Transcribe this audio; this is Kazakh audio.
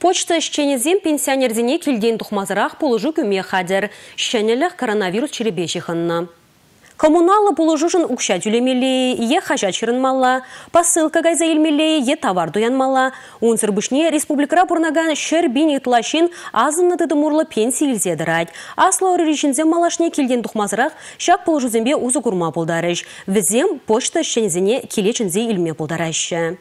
Почта шченезем пенсионерзіне келген тұқмазырақ болыжу көме қадір. Шенелік коронавирус черебешіхынна. Коммуналы бұлыжужын ұқша дүлемелі, е хажа чырынмалла, посылка гайза елмелі, е товар дуянмалла. Унсыр бүшне республикара бұрнаган шыр бен етлашин азынны дыдымурлы пенсия елзедірад. Аслау режинзе малашне келген тұқмазырақ шак бұлыжузембе ұзы күрма бұлдарыш. Візем почта шензіне келечінзе елме бұлдарышы.